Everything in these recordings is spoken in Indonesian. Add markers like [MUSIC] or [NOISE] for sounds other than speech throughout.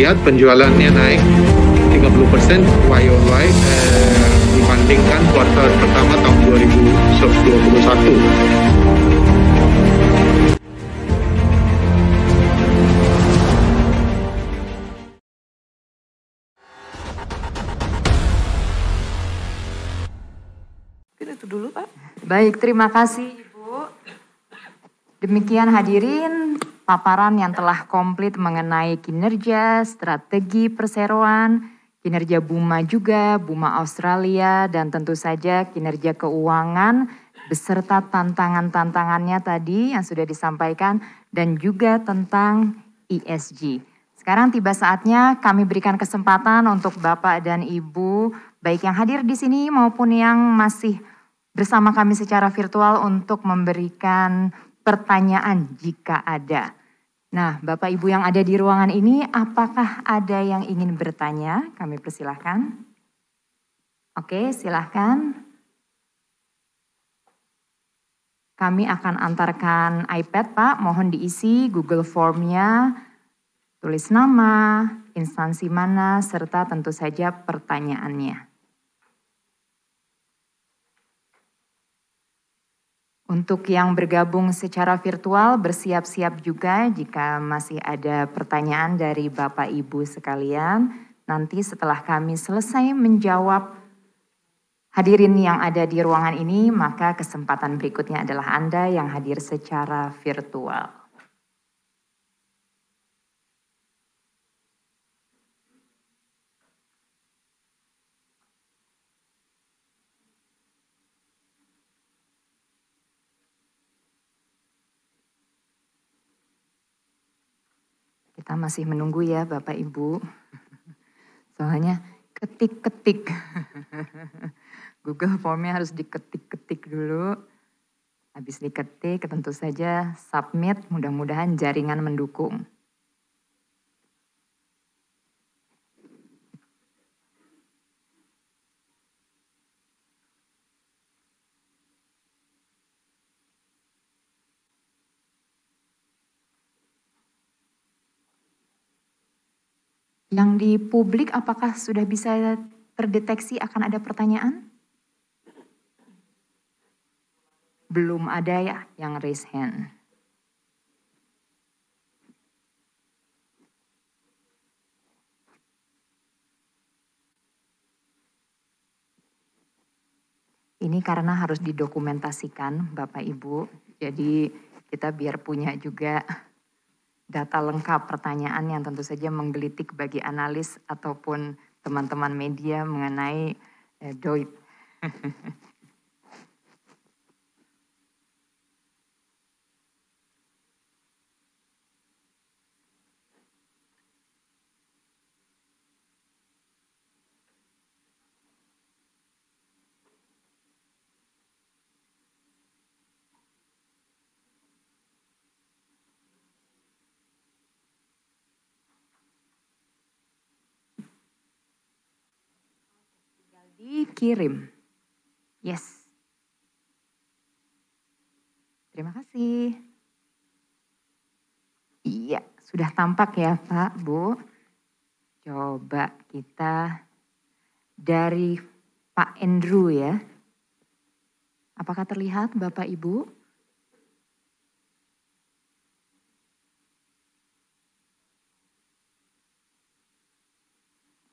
lihat penjualannya naik 30% YOY eh, dibandingkan kuartal pertama tahun 2021. itu dulu Pak. Baik, terima kasih Ibu. Demikian hadirin paparan yang telah komplit mengenai kinerja, strategi perseroan, kinerja Buma juga, Buma Australia, dan tentu saja kinerja keuangan beserta tantangan-tantangannya tadi yang sudah disampaikan dan juga tentang ESG. Sekarang tiba saatnya kami berikan kesempatan untuk Bapak dan Ibu, baik yang hadir di sini maupun yang masih bersama kami secara virtual untuk memberikan pertanyaan jika ada. Nah, Bapak Ibu yang ada di ruangan ini, apakah ada yang ingin bertanya? Kami persilahkan. Oke, silahkan. Kami akan antarkan iPad, Pak. Mohon diisi Google Form-nya, tulis nama, instansi mana, serta tentu saja pertanyaannya. Untuk yang bergabung secara virtual, bersiap-siap juga jika masih ada pertanyaan dari Bapak Ibu sekalian. Nanti setelah kami selesai menjawab hadirin yang ada di ruangan ini, maka kesempatan berikutnya adalah Anda yang hadir secara virtual. Kita masih menunggu ya Bapak Ibu. Soalnya ketik-ketik. [LAUGHS] Google Formnya harus diketik-ketik dulu. Habis diketik tentu saja submit mudah-mudahan jaringan mendukung. Yang di publik apakah sudah bisa terdeteksi akan ada pertanyaan? Belum ada ya yang raise hand. Ini karena harus didokumentasikan Bapak Ibu, jadi kita biar punya juga data lengkap pertanyaan yang tentu saja menggelitik bagi analis ataupun teman-teman media mengenai eh, [LAUGHS] kirim. Yes. Terima kasih. Iya, sudah tampak ya Pak, Bu. Coba kita dari Pak Andrew ya. Apakah terlihat Bapak Ibu?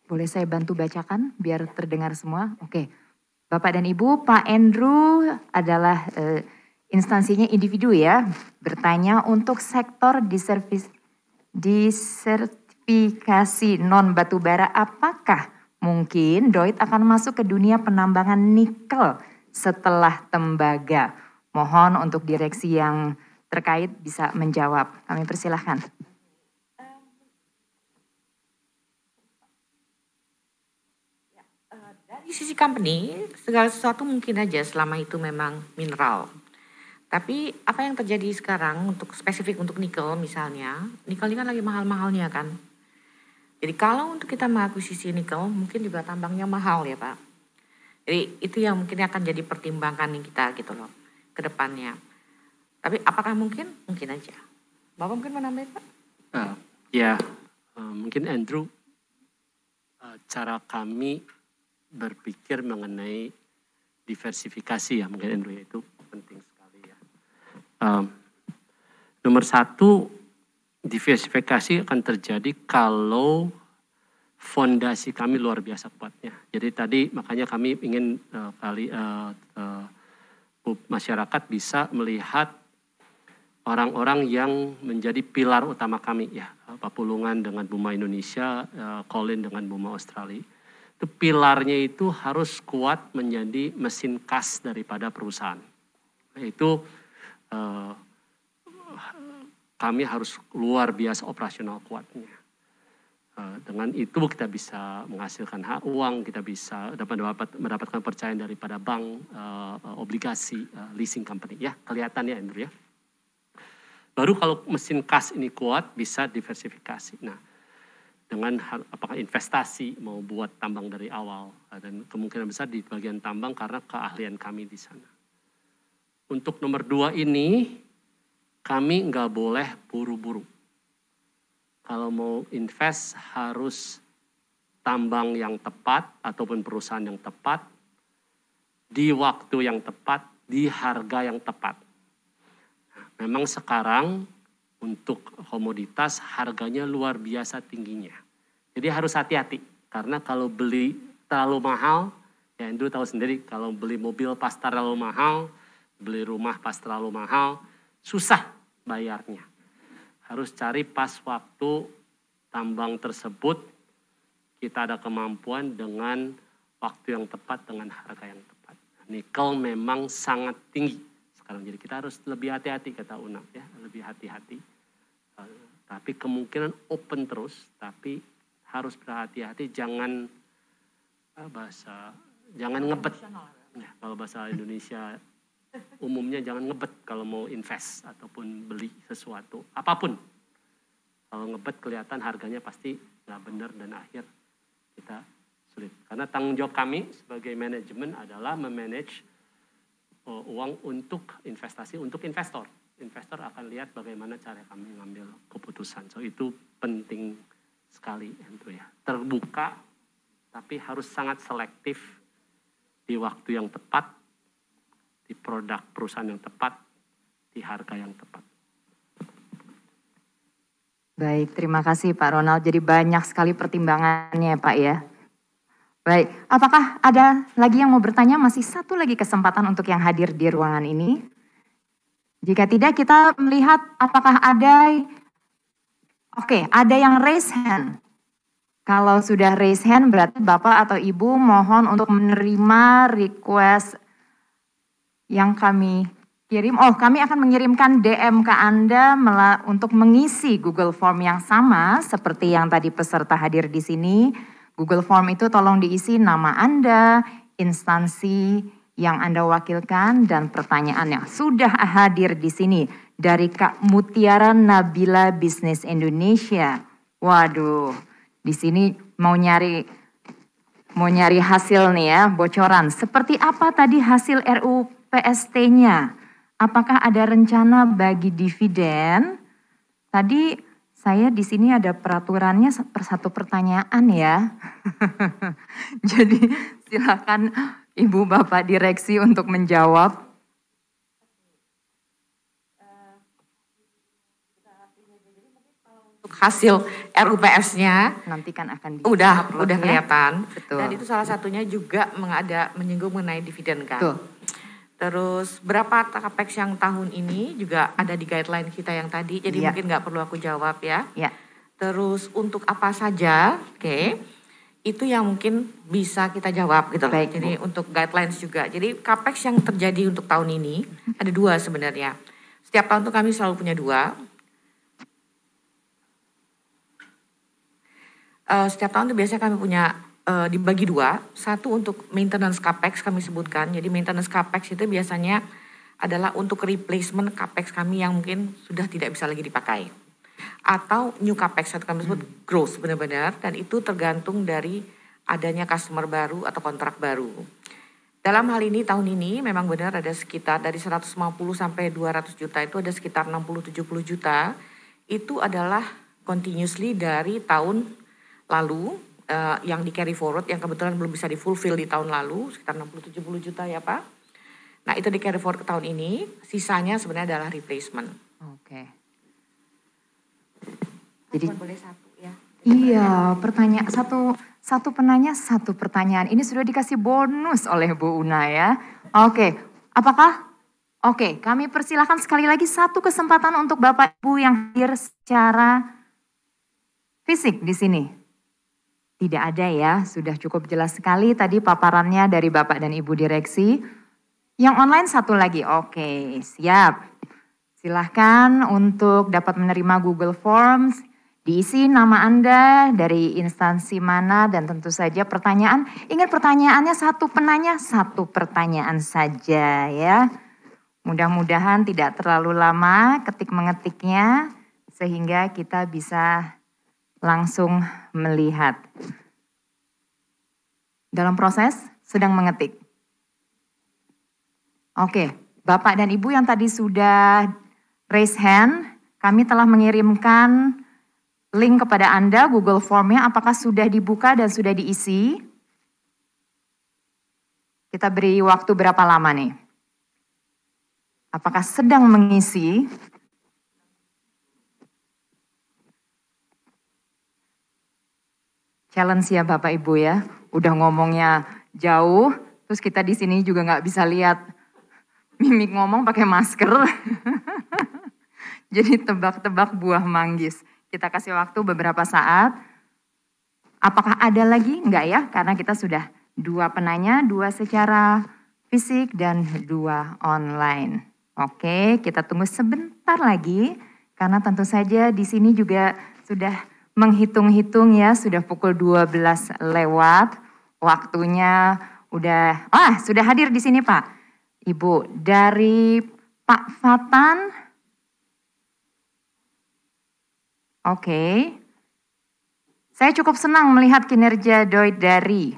Boleh saya bantu bacakan biar terdengar semua? Oke. Okay. Bapak dan Ibu, Pak Andrew adalah uh, instansinya individu ya, bertanya untuk sektor diservis, disertifikasi non batubara apakah mungkin Doit akan masuk ke dunia penambangan nikel setelah tembaga? Mohon untuk direksi yang terkait bisa menjawab. Kami persilahkan. sisi company, segala sesuatu mungkin aja selama itu memang mineral. Tapi apa yang terjadi sekarang untuk spesifik untuk nikel misalnya, nikel ini kan lagi mahal-mahalnya kan. Jadi kalau untuk kita mengakuisisi nikel mungkin juga tambangnya mahal ya Pak. Jadi itu yang mungkin akan jadi pertimbangan kita gitu loh ke depannya. Tapi apakah mungkin? Mungkin aja. Bapak mungkin menambahkan Pak? Uh, ya, yeah. uh, mungkin Andrew, uh, cara kami berpikir mengenai diversifikasi ya mungkin Andrew itu penting sekali ya. Um, nomor satu diversifikasi akan terjadi kalau fondasi kami luar biasa kuatnya. Jadi tadi makanya kami ingin uh, kali uh, uh, masyarakat bisa melihat orang-orang yang menjadi pilar utama kami ya Papulungan dengan Buma Indonesia, uh, Colin dengan Buma Australia itu pilarnya itu harus kuat menjadi mesin kas daripada perusahaan. Itu eh, kami harus luar biasa operasional kuatnya. Eh, dengan itu kita bisa menghasilkan hak uang, kita bisa dapat mendapatkan percayaan daripada bank, eh, obligasi, eh, leasing company. Ya, kelihatannya Andrew ya. Baru kalau mesin kas ini kuat bisa diversifikasi. Nah, dengan apakah investasi mau buat tambang dari awal eh, dan kemungkinan besar di bagian tambang karena keahlian kami di sana. Untuk nomor dua ini kami nggak boleh buru-buru. Kalau mau invest harus tambang yang tepat ataupun perusahaan yang tepat di waktu yang tepat di harga yang tepat. Memang sekarang untuk komoditas harganya luar biasa tingginya. Jadi harus hati-hati karena kalau beli terlalu mahal, ya Andrew tahu sendiri kalau beli mobil pas terlalu mahal, beli rumah pas terlalu mahal, susah bayarnya. Harus cari pas waktu tambang tersebut kita ada kemampuan dengan waktu yang tepat dengan harga yang tepat. Nikel memang sangat tinggi kalau jadi gitu, kita harus lebih hati-hati kata Unam ya, lebih hati-hati. Uh, tapi kemungkinan open terus, tapi harus berhati-hati jangan uh, bahasa jangan ngebet. Nah, kalau bahasa Indonesia umumnya jangan ngebet kalau mau invest ataupun beli sesuatu apapun. Kalau ngebet kelihatan harganya pasti nggak benar dan akhir kita sulit. Karena tanggung jawab kami sebagai manajemen adalah memanage Eh, uang untuk investasi untuk investor. Investor akan lihat bagaimana cara kami mengambil keputusan. So itu penting sekali itu ya. Terbuka tapi harus sangat selektif di waktu yang tepat, di produk perusahaan yang tepat, di harga yang tepat. Baik, terima kasih Pak Ronald. Jadi banyak sekali pertimbangannya ya, Pak ya. Baik, apakah ada lagi yang mau bertanya? Masih satu lagi kesempatan untuk yang hadir di ruangan ini. Jika tidak, kita melihat apakah ada... Oke, okay, ada yang raise hand. Kalau sudah raise hand, berarti Bapak atau Ibu mohon untuk menerima request yang kami kirim. Oh, kami akan mengirimkan DM ke Anda untuk mengisi Google Form yang sama seperti yang tadi peserta hadir di sini Google Form itu tolong diisi nama Anda, instansi yang Anda wakilkan, dan pertanyaan yang sudah hadir di sini dari Kak Mutiara Nabila Bisnis Indonesia. Waduh, di sini mau nyari mau nyari hasil nih ya, bocoran. Seperti apa tadi hasil RUU PST-nya? Apakah ada rencana bagi dividen? Tadi saya di sini ada peraturannya per satu pertanyaan ya. [LAUGHS] Jadi silakan Ibu Bapak Direksi untuk menjawab. hasil RUPS-nya nantikan akan di udah udah kelihatan. Ya? Betul. Dan itu salah satunya juga mengada menyinggung mengenai dividen kan. Betul. Terus berapa capex yang tahun ini juga ada di guideline kita yang tadi, jadi ya. mungkin nggak perlu aku jawab ya. ya. Terus untuk apa saja, oke, okay, itu yang mungkin bisa kita jawab gitu. Baik, jadi Bu. untuk guidelines juga. Jadi capex yang terjadi untuk tahun ini ada dua sebenarnya. Setiap tahun tuh kami selalu punya dua. Uh, setiap tahun tuh biasanya kami punya uh, dibagi dua. Satu untuk maintenance capex kami sebutkan. Jadi maintenance capex itu biasanya adalah untuk replacement capex kami yang mungkin sudah tidak bisa lagi dipakai. Atau new capex atau kami sebut hmm. growth benar-benar dan itu tergantung dari adanya customer baru atau kontrak baru. Dalam hal ini tahun ini memang benar ada sekitar dari 150 sampai 200 juta itu ada sekitar 60 70 juta itu adalah continuously dari tahun lalu uh, yang di carry forward yang kebetulan belum bisa di fulfill di tahun lalu sekitar 60 70 juta ya Pak. Nah, itu di carry forward ke tahun ini, sisanya sebenarnya adalah replacement. Oke. Okay. Jadi boleh satu ya. Iya, pertanyaan satu satu penanya satu pertanyaan. Ini sudah dikasih bonus oleh Bu Una ya. Oke, okay. apakah Oke, okay, kami persilahkan sekali lagi satu kesempatan untuk Bapak Ibu yang hadir secara fisik di sini. Tidak ada ya, sudah cukup jelas sekali tadi paparannya dari Bapak dan Ibu Direksi. Yang online satu lagi, oke siap. Silahkan untuk dapat menerima Google Forms, diisi nama Anda dari instansi mana dan tentu saja pertanyaan. Ingat pertanyaannya satu penanya, satu pertanyaan saja ya. Mudah-mudahan tidak terlalu lama ketik mengetiknya sehingga kita bisa langsung melihat. Dalam proses sedang mengetik. Oke, Bapak dan Ibu yang tadi sudah raise hand, kami telah mengirimkan link kepada Anda Google Form-nya apakah sudah dibuka dan sudah diisi? Kita beri waktu berapa lama nih? Apakah sedang mengisi? challenge ya Bapak Ibu ya. Udah ngomongnya jauh, terus kita di sini juga nggak bisa lihat mimik ngomong pakai masker. [LAUGHS] Jadi tebak-tebak buah manggis. Kita kasih waktu beberapa saat. Apakah ada lagi? Enggak ya, karena kita sudah dua penanya, dua secara fisik dan dua online. Oke, kita tunggu sebentar lagi karena tentu saja di sini juga sudah menghitung-hitung ya sudah pukul 12 lewat waktunya udah ah sudah hadir di sini Pak. Ibu dari Pak Fatan Oke. Okay. Saya cukup senang melihat kinerja Doi dari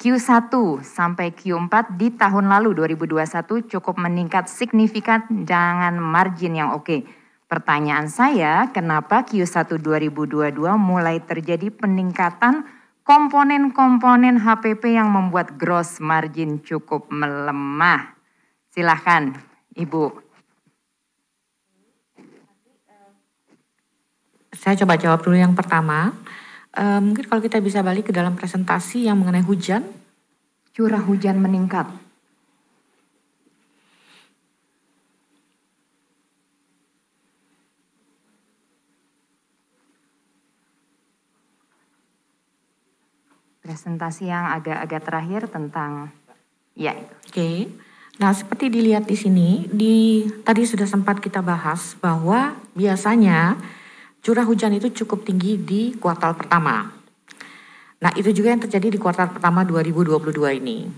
Q1 sampai Q4 di tahun lalu 2021 cukup meningkat signifikan dengan margin yang oke. Okay. Pertanyaan saya, kenapa Q1 2022 mulai terjadi peningkatan komponen-komponen HPP yang membuat gross margin cukup melemah? Silahkan, Ibu. Saya coba jawab dulu yang pertama. E, mungkin kalau kita bisa balik ke dalam presentasi yang mengenai hujan. Curah hujan meningkat. presentasi yang agak-agak terakhir tentang ya itu. Oke. Okay. Nah, seperti dilihat di sini, di tadi sudah sempat kita bahas bahwa biasanya curah hujan itu cukup tinggi di kuartal pertama. Nah, itu juga yang terjadi di kuartal pertama 2022 ini.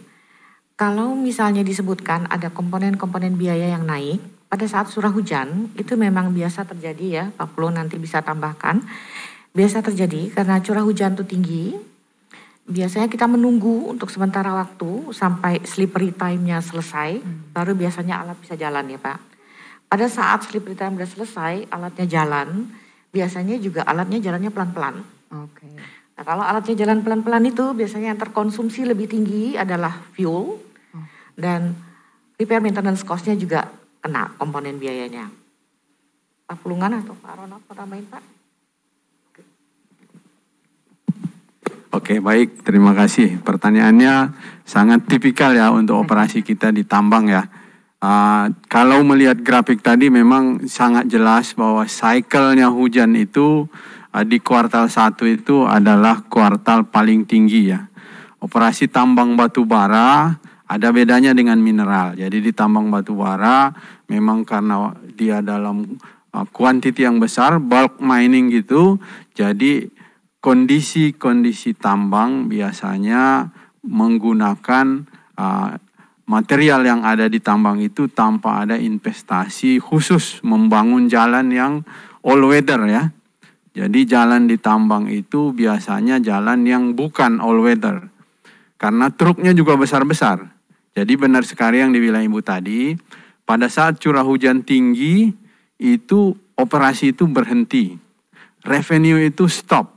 Kalau misalnya disebutkan ada komponen-komponen biaya yang naik, pada saat curah hujan itu memang biasa terjadi ya, Pak Pulo nanti bisa tambahkan. Biasa terjadi karena curah hujan itu tinggi, biasanya kita menunggu untuk sementara waktu sampai slippery time-nya selesai, hmm. baru biasanya alat bisa jalan ya Pak. Pada saat slippery time sudah selesai, alatnya jalan, biasanya juga alatnya jalannya pelan-pelan. Oke. Okay. Nah, kalau alatnya jalan pelan-pelan itu biasanya yang terkonsumsi lebih tinggi adalah fuel oh. dan repair maintenance cost-nya juga kena komponen biayanya. Pak Pulungan atau Pak Ronald mau tambahin Pak? Oke, baik. Terima kasih. Pertanyaannya sangat tipikal ya untuk operasi kita di tambang ya. Uh, kalau melihat grafik tadi memang sangat jelas bahwa cycle hujan itu uh, di kuartal satu itu adalah kuartal paling tinggi ya. Operasi tambang batu bara ada bedanya dengan mineral. Jadi di tambang batu bara memang karena dia dalam uh, yang besar, bulk mining gitu, jadi kondisi-kondisi tambang biasanya menggunakan uh, material yang ada di tambang itu tanpa ada investasi khusus membangun jalan yang all weather ya. Jadi jalan di tambang itu biasanya jalan yang bukan all weather. Karena truknya juga besar-besar. Jadi benar sekali yang dibilang Ibu tadi, pada saat curah hujan tinggi itu operasi itu berhenti. Revenue itu stop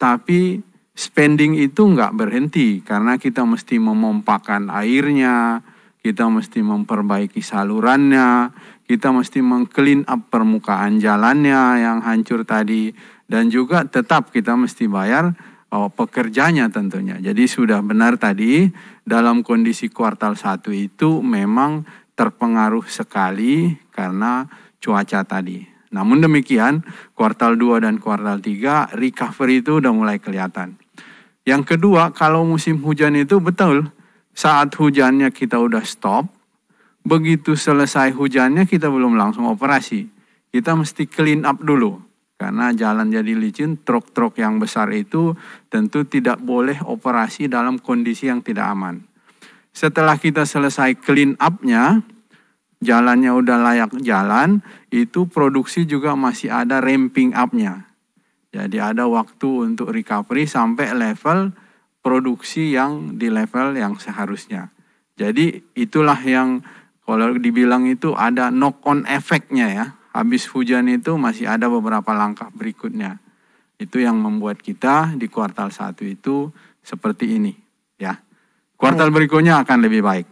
tapi spending itu nggak berhenti karena kita mesti memompakan airnya, kita mesti memperbaiki salurannya, kita mesti mengclean up permukaan jalannya yang hancur tadi dan juga tetap kita mesti bayar oh, pekerjanya tentunya. Jadi sudah benar tadi dalam kondisi kuartal satu itu memang terpengaruh sekali karena cuaca tadi. Namun demikian, kuartal 2 dan kuartal 3 recovery itu udah mulai kelihatan. Yang kedua, kalau musim hujan itu betul, saat hujannya kita udah stop, begitu selesai hujannya kita belum langsung operasi. Kita mesti clean up dulu. Karena jalan jadi licin, truk-truk yang besar itu tentu tidak boleh operasi dalam kondisi yang tidak aman. Setelah kita selesai clean up-nya, jalannya udah layak jalan, itu produksi juga masih ada ramping up-nya. Jadi ada waktu untuk recovery sampai level produksi yang di level yang seharusnya. Jadi itulah yang kalau dibilang itu ada knock on efeknya ya. Habis hujan itu masih ada beberapa langkah berikutnya. Itu yang membuat kita di kuartal satu itu seperti ini ya. Kuartal berikutnya akan lebih baik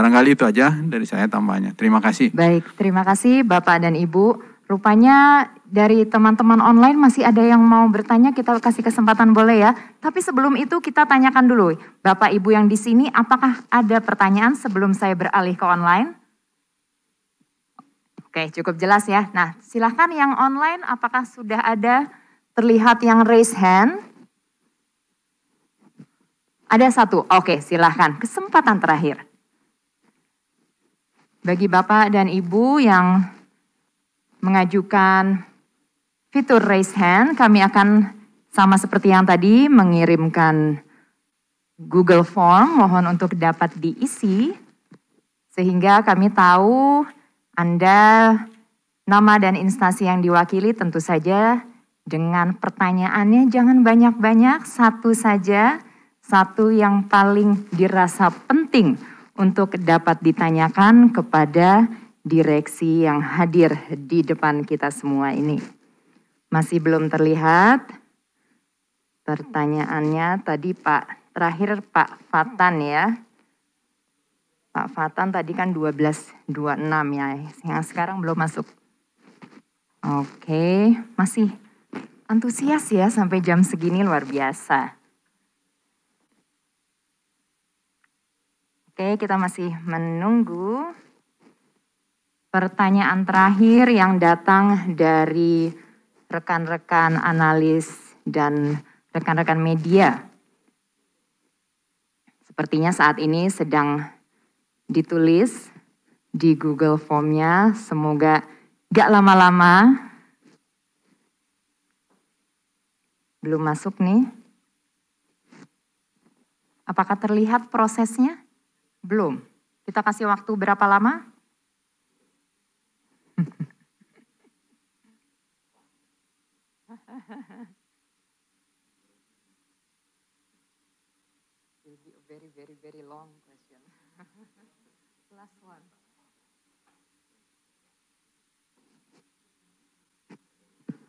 Barangkali itu aja dari saya tambahnya. Terima kasih. Baik, terima kasih Bapak dan Ibu. Rupanya dari teman-teman online masih ada yang mau bertanya, kita kasih kesempatan boleh ya. Tapi sebelum itu kita tanyakan dulu, Bapak Ibu yang di sini apakah ada pertanyaan sebelum saya beralih ke online? Oke, cukup jelas ya. Nah, silahkan yang online apakah sudah ada terlihat yang raise hand? Ada satu, oke silahkan. Kesempatan terakhir bagi Bapak dan Ibu yang mengajukan fitur raise hand, kami akan sama seperti yang tadi mengirimkan Google Form mohon untuk dapat diisi sehingga kami tahu Anda nama dan instansi yang diwakili tentu saja dengan pertanyaannya jangan banyak-banyak, satu saja, satu yang paling dirasa penting untuk dapat ditanyakan kepada direksi yang hadir di depan kita semua ini. Masih belum terlihat pertanyaannya tadi Pak, terakhir Pak Fatan ya. Pak Fatan tadi kan 1226 ya, yang sekarang belum masuk. Oke, masih antusias ya sampai jam segini luar biasa. Oke, kita masih menunggu pertanyaan terakhir yang datang dari rekan-rekan analis dan rekan-rekan media. Sepertinya saat ini sedang ditulis di Google Form-nya. Semoga gak lama-lama. Belum masuk nih. Apakah terlihat prosesnya? Belum. Kita kasih waktu berapa lama? [LAUGHS]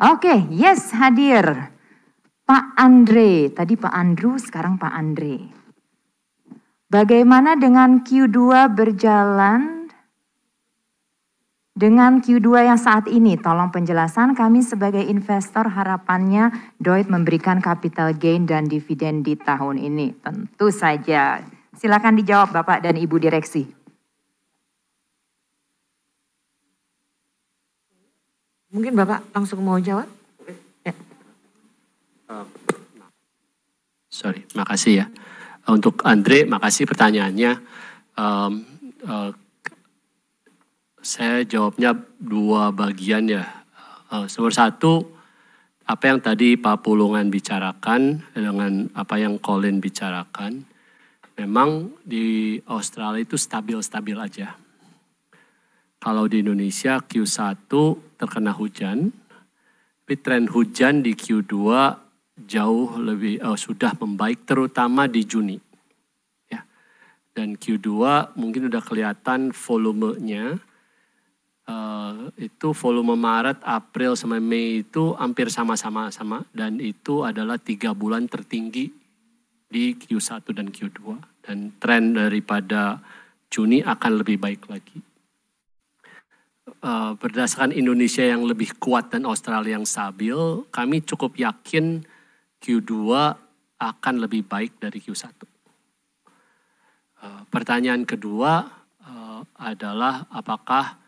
Oke, okay, yes hadir. Pak Andre, tadi Pak Andrew, sekarang Pak Andre. Bagaimana dengan Q2 berjalan dengan Q2 yang saat ini? Tolong penjelasan kami sebagai investor harapannya Doid memberikan capital gain dan dividen di tahun ini. Tentu saja. Silakan dijawab Bapak dan Ibu Direksi. Mungkin Bapak langsung mau jawab? Ya. Eh, sorry, makasih ya. Untuk Andre, makasih pertanyaannya. Um, uh, saya jawabnya dua bagian ya. Uh, nomor satu, apa yang tadi Pak Pulungan bicarakan dengan apa yang Colin bicarakan, memang di Australia itu stabil-stabil aja. Kalau di Indonesia Q1 terkena hujan, tapi tren hujan di Q2 jauh lebih uh, sudah membaik terutama di Juni. Ya. Dan Q2 mungkin sudah kelihatan volumenya uh, itu volume Maret, April sama Mei itu hampir sama-sama sama dan itu adalah tiga bulan tertinggi di Q1 dan Q2 dan tren daripada Juni akan lebih baik lagi. Uh, berdasarkan Indonesia yang lebih kuat dan Australia yang stabil, kami cukup yakin Q2 akan lebih baik dari Q1. Eh, pertanyaan kedua eh, adalah apakah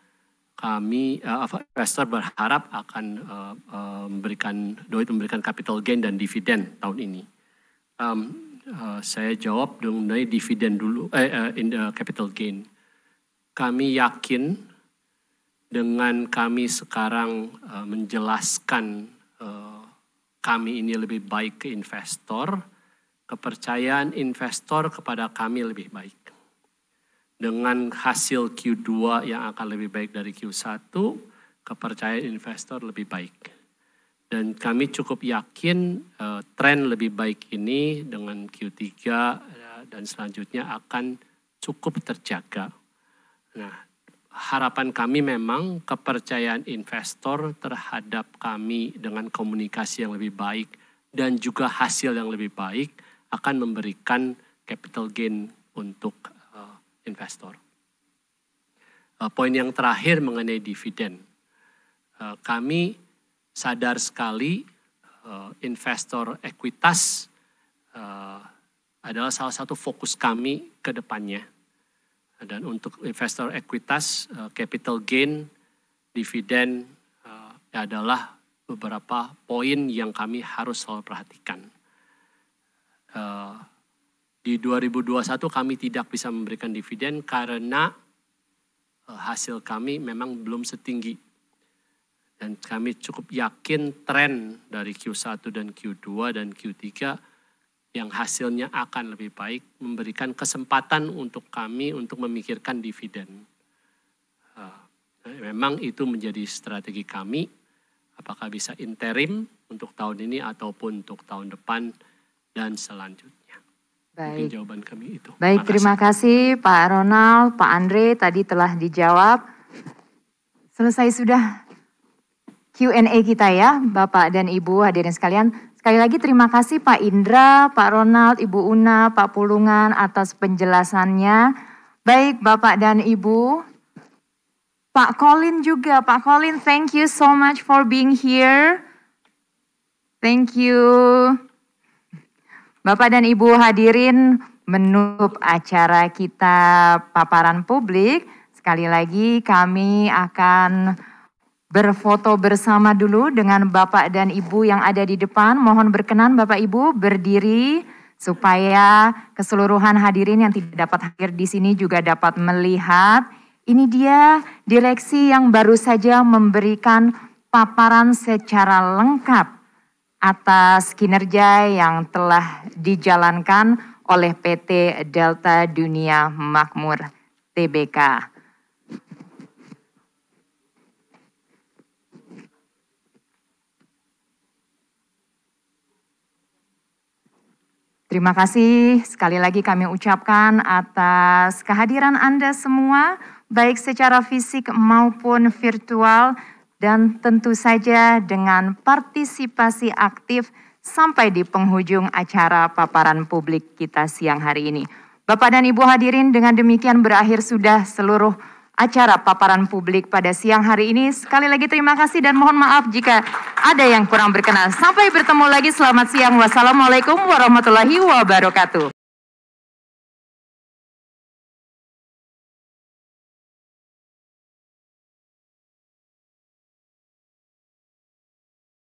kami eh, investor berharap akan memberikan duit memberikan capital gain dan dividen tahun ini. saya jawab mengenai dividen dulu, eh, in the capital gain. Kami yakin dengan kami sekarang menjelaskan kami ini lebih baik ke investor, kepercayaan investor kepada kami lebih baik. Dengan hasil Q2 yang akan lebih baik dari Q1, kepercayaan investor lebih baik. Dan kami cukup yakin uh, tren lebih baik ini dengan Q3 uh, eh, dan selanjutnya akan cukup terjaga. Nah, harapan kami memang kepercayaan investor terhadap kami dengan komunikasi yang lebih baik dan juga hasil yang lebih baik akan memberikan capital gain untuk uh, investor. Uh, poin yang terakhir mengenai dividen. Uh, kami sadar sekali uh, investor ekuitas uh, adalah salah satu fokus kami ke depannya dan untuk investor ekuitas eh, capital gain dividen eh, adalah beberapa poin yang kami harus selalu perhatikan. Eh, di 2021 kami tidak bisa memberikan dividen karena hasil kami memang belum setinggi. Dan kami cukup yakin tren dari Q1 dan Q2 dan Q3 yang hasilnya akan lebih baik, memberikan kesempatan untuk kami untuk memikirkan dividen. Memang itu menjadi strategi kami, apakah bisa interim untuk tahun ini ataupun untuk tahun depan dan selanjutnya. Baik. jawaban kami itu. Baik, Makasih. terima kasih Pak Ronald, Pak Andre tadi telah dijawab. Selesai sudah Q&A kita ya, Bapak dan Ibu hadirin sekalian. Sekali lagi terima kasih Pak Indra, Pak Ronald, Ibu Una, Pak Pulungan atas penjelasannya. Baik Bapak dan Ibu, Pak Colin juga. Pak Colin, thank you so much for being here. Thank you. Bapak dan Ibu hadirin menutup acara kita paparan publik. Sekali lagi kami akan berfoto bersama dulu dengan Bapak dan Ibu yang ada di depan. Mohon berkenan Bapak Ibu berdiri supaya keseluruhan hadirin yang tidak dapat hadir di sini juga dapat melihat. Ini dia direksi yang baru saja memberikan paparan secara lengkap atas kinerja yang telah dijalankan oleh PT Delta Dunia Makmur TBK. Terima kasih sekali lagi kami ucapkan atas kehadiran Anda semua, baik secara fisik maupun virtual, dan tentu saja dengan partisipasi aktif sampai di penghujung acara paparan publik kita siang hari ini. Bapak dan Ibu hadirin, dengan demikian berakhir sudah seluruh acara paparan publik pada siang hari ini. Sekali lagi terima kasih dan mohon maaf jika ada yang kurang berkenan. Sampai bertemu lagi, selamat siang. Wassalamualaikum warahmatullahi wabarakatuh.